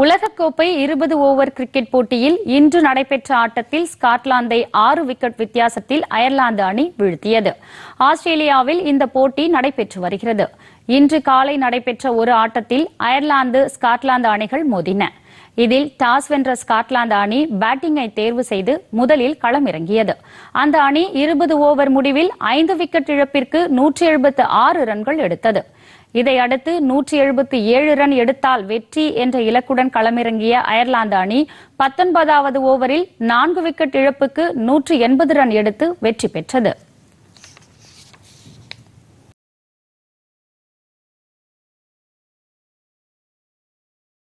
உலகக்கோப்பை இருபது over cricket போட்டியில் இன்று நடைபெற்ற ஆட்டத்தில் ஸ்காட்லாந்தை ஆறு விக்கெட் வித்தியாசத்தில் அயர்லாந்து அணி வீழ்த்தியது ஆஸ்திரேலியாவில் இந்த போட்டி நடைபெற்று வருகிறது இன்று காலை நடைபெற்ற ஒரு ஆட்டத்தில் அயர்லாந்து ஸ்காட்லாந்து அணிகள் மோதின இதில் டாஸ் வென்ற ஸ்காட்லாந்து அணி பேட்டிங்கை தேர்வு செய்து முதலில் களமிறங்கியது அந்த அணி இருபது ஓவர் முடிவில் ஐந்து விக்கெட் இழப்பிற்கு நூற்றி எழுபத்து ஆறு ரன்கள் எடுத்தது இதையடுத்து நூற்றி எழுபத்தி ஏழு ரன் எடுத்தால் வெற்றி என்ற இலக்குடன் களமிறங்கிய அயர்லாந்து அணி பத்தொன்பதாவது ஓவரில் நான்கு விக்கெட் இழப்புக்கு நூற்றி எண்பது ரன் எடுத்து வெற்றி பெற்றது